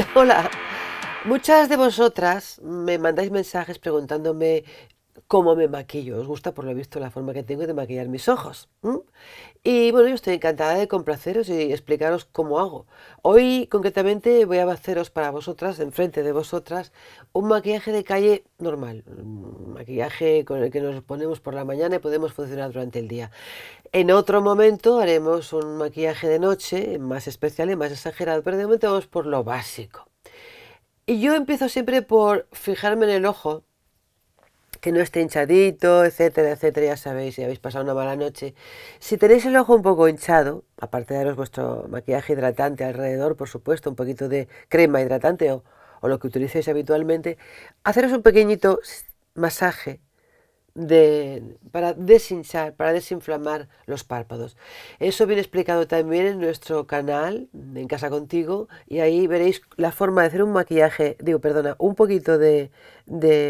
Hola. Muchas de vosotras me mandáis mensajes preguntándome cómo me maquillo. Os gusta, por lo visto, la forma que tengo de maquillar mis ojos. Y bueno, yo estoy encantada de complaceros y explicaros cómo hago. Hoy, concretamente, voy a haceros para vosotras, enfrente de vosotras, un maquillaje de calle normal. Un maquillaje con el que nos ponemos por la mañana y podemos funcionar durante el día. En otro momento haremos un maquillaje de noche, más especial y más exagerado, pero de momento vamos por lo básico. Y yo empiezo siempre por fijarme en el ojo que no esté hinchadito, etcétera, etcétera, ya sabéis, si habéis pasado una mala noche. Si tenéis el ojo un poco hinchado, aparte de daros vuestro maquillaje hidratante alrededor, por supuesto, un poquito de crema hidratante o, lo que utilicéis habitualmente, haceros un pequeñito masaje de, para deshinchar, para desinflamar los párpados. Eso viene explicado también en nuestro canal, en Casa Contigo, y ahí veréis la forma de hacer un maquillaje, digo, perdona, un poquito de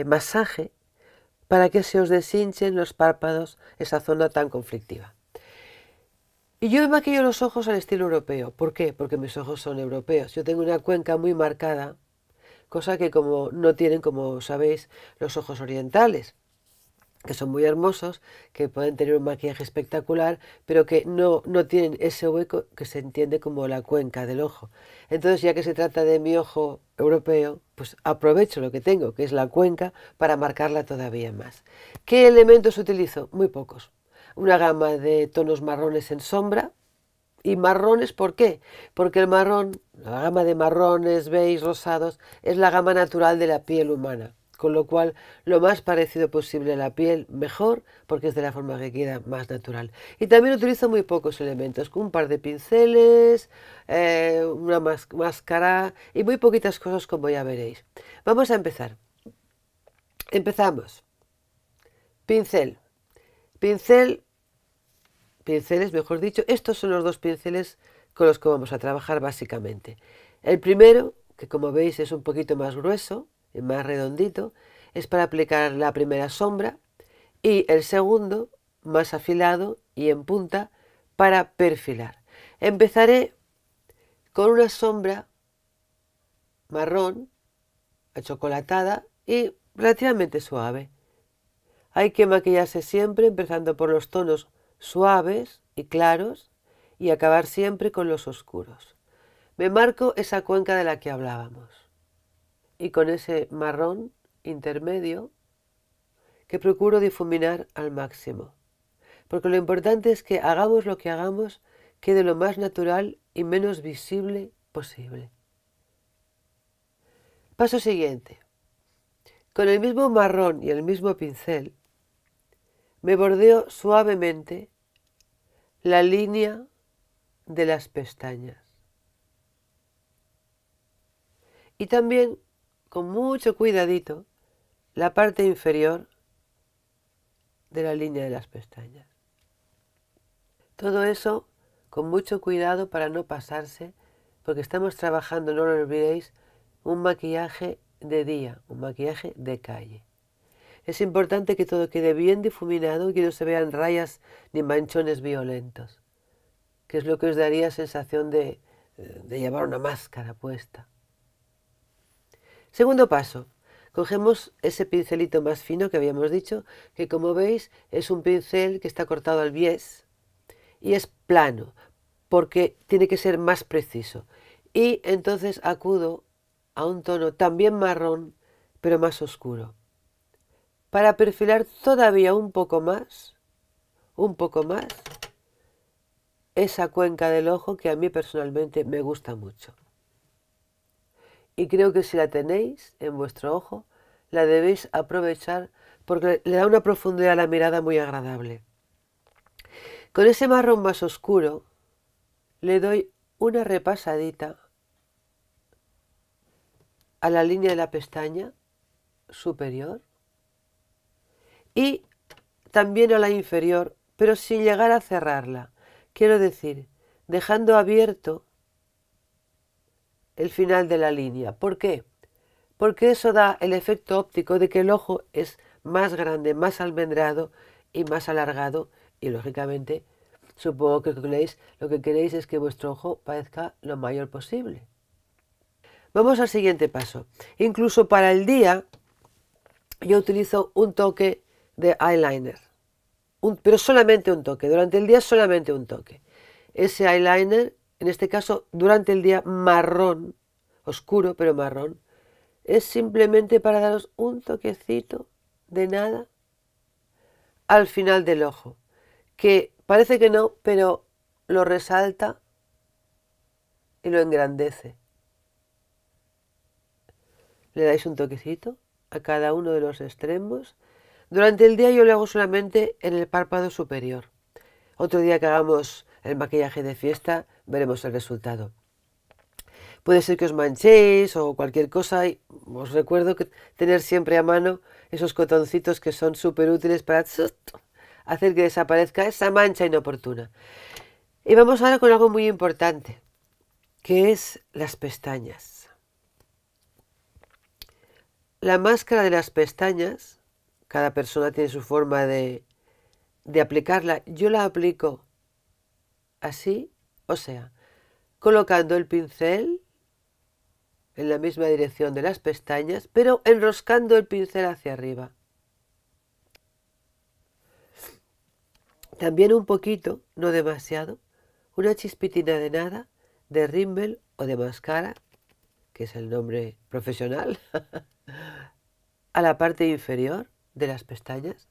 masaje para que se os deshinchen los párpados, esa zona tan conflictiva. Y yo me maquillo los ojos al estilo europeo. ¿Por qué? Porque mis ojos son europeos. Yo tengo una cuenca muy marcada, cosa que como no tienen, como sabéis, los ojos orientales que son muy hermosos, que pueden tener un maquillaje espectacular, pero que no, no tienen ese hueco que se entiende como la cuenca del ojo. Entonces, ya que se trata de mi ojo europeo, pues aprovecho lo que tengo, que es la cuenca, para marcarla todavía más. ¿Qué elementos utilizo? Muy pocos. Una gama de tonos marrones en sombra, y marrones, ¿por qué? Porque el marrón, la gama de marrones, beige, rosados, es la gama natural de la piel humana con lo cual lo más parecido posible a la piel mejor, porque es de la forma que queda más natural. Y también utilizo muy pocos elementos, un par de pinceles, eh, una máscara y muy poquitas cosas como ya veréis. Vamos a empezar. Empezamos. Pincel. Pincel, pinceles, mejor dicho, estos son los dos pinceles con los que vamos a trabajar básicamente. El primero, que como veis es un poquito más grueso, más redondito, es para aplicar la primera sombra y el segundo, más afilado y en punta, para perfilar. Empezaré con una sombra marrón, chocolatada y relativamente suave. Hay que maquillarse siempre empezando por los tonos suaves y claros y acabar siempre con los oscuros. Me marco esa cuenca de la que hablábamos y con ese marrón intermedio que procuro difuminar al máximo. Porque lo importante es que hagamos lo que hagamos quede lo más natural y menos visible posible. Paso siguiente. Con el mismo marrón y el mismo pincel, me bordeo suavemente la línea de las pestañas. Y también con mucho cuidadito la parte inferior de la línea de las pestañas. Todo eso con mucho cuidado para no pasarse, porque estamos trabajando, no lo olvidéis, un maquillaje de día, un maquillaje de calle. Es importante que todo quede bien difuminado y que no se vean rayas ni manchones violentos, que es lo que os daría sensación de, de llevar una máscara puesta. Segundo paso, cogemos ese pincelito más fino que habíamos dicho, que como veis es un pincel que está cortado al bies y es plano, porque tiene que ser más preciso. Y entonces acudo a un tono también marrón, pero más oscuro. Para perfilar todavía un poco más, un poco más, esa cuenca del ojo que a mí personalmente me gusta mucho. Y creo que si la tenéis en vuestro ojo, la debéis aprovechar porque le da una profundidad a la mirada muy agradable. Con ese marrón más oscuro le doy una repasadita a la línea de la pestaña superior y también a la inferior, pero sin llegar a cerrarla. Quiero decir, dejando abierto el final de la línea. ¿Por qué? Porque eso da el efecto óptico de que el ojo es más grande, más almendrado y más alargado y lógicamente supongo que lo que queréis es que vuestro ojo parezca lo mayor posible. Vamos al siguiente paso. Incluso para el día yo utilizo un toque de eyeliner, pero solamente un toque. Durante el día solamente un toque. Ese eyeliner en este caso durante el día marrón, oscuro pero marrón, es simplemente para daros un toquecito de nada al final del ojo, que parece que no, pero lo resalta y lo engrandece. Le dais un toquecito a cada uno de los extremos. Durante el día yo lo hago solamente en el párpado superior. Otro día que hagamos el maquillaje de fiesta, veremos el resultado. Puede ser que os manchéis o cualquier cosa y os recuerdo que tener siempre a mano esos cotoncitos que son súper útiles para hacer que desaparezca esa mancha inoportuna. Y vamos ahora con algo muy importante, que es las pestañas. La máscara de las pestañas, cada persona tiene su forma de, de aplicarla. Yo la aplico así o sea, colocando el pincel en la misma dirección de las pestañas, pero enroscando el pincel hacia arriba. También un poquito, no demasiado, una chispitina de nada, de rimbel o de máscara, que es el nombre profesional, a la parte inferior de las pestañas.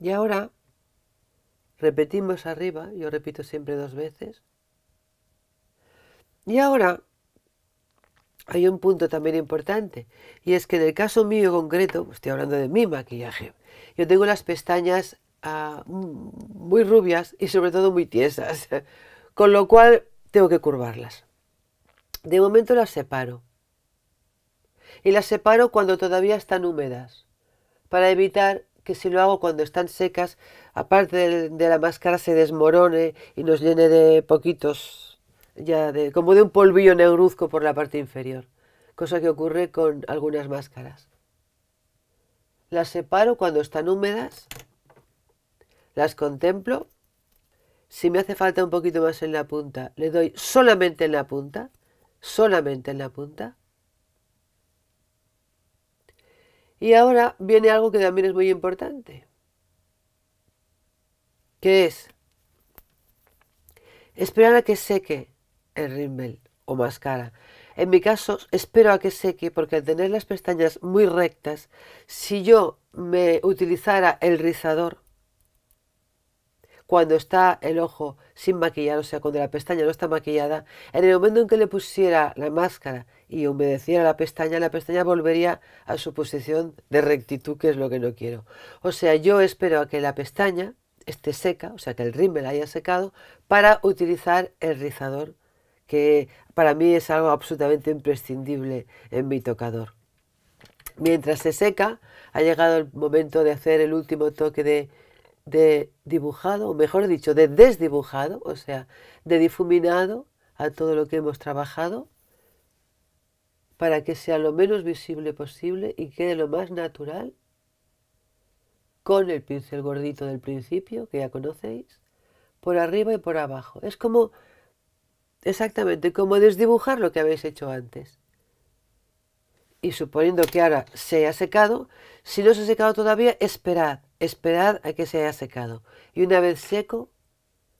Y ahora repetimos arriba, yo repito siempre dos veces. Y ahora hay un punto también importante, y es que en el caso mío concreto, pues estoy hablando de mi maquillaje, yo tengo las pestañas ah, muy rubias y sobre todo muy tiesas, con lo cual tengo que curvarlas. De momento las separo. Y las separo cuando todavía están húmedas, para evitar que si lo hago cuando están secas, aparte de, la máscara se desmorone y nos llene de poquitos, ya de, como de un polvillo negruzco por la parte inferior, cosa que ocurre con algunas máscaras. Las separo cuando están húmedas, las contemplo, si me hace falta un poquito más en la punta, le doy solamente en la punta, solamente en la punta, Y ahora viene algo que también es muy importante. que es? Esperar a que seque el rímel o máscara. En mi caso, espero a que seque porque al tener las pestañas muy rectas, si yo me utilizara el rizador, cuando está el ojo sin maquillar, o sea, cuando la pestaña no está maquillada, en el momento en que le pusiera la máscara y humedeciera la pestaña, la pestaña volvería a su posición de rectitud, que es lo que no quiero. O sea, yo espero a que la pestaña esté seca, o sea, que el rímel haya secado, para utilizar el rizador, que para mí es algo absolutamente imprescindible en mi tocador. Mientras se seca, ha llegado el momento de hacer el último toque de dibujado, o mejor dicho, de desdibujado, o sea, de difuminado a todo lo que hemos trabajado para que sea lo menos visible posible y quede lo más natural con el pincel gordito del principio, que ya conocéis, por arriba y por abajo. Es como, exactamente, como desdibujar lo que habéis hecho antes. Y suponiendo que ahora se haya secado, si no se ha secado todavía, esperad, esperad a que se haya secado. Y una vez seco,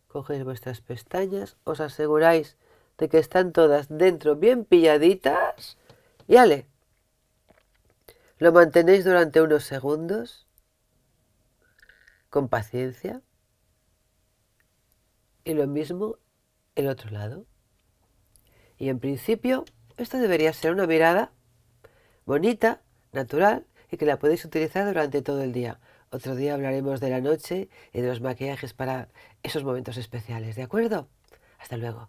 cogéis vuestras pestañas, os aseguráis de que están todas dentro bien pilladitas y ale. Lo mantenéis durante unos segundos con paciencia. Y lo mismo el otro lado. Y en principio, esto debería ser una mirada bonita, natural y que la podéis utilizar durante todo el día. Otro día hablaremos de la noche y de los maquillajes para esos momentos especiales, ¿de acuerdo? Hasta luego.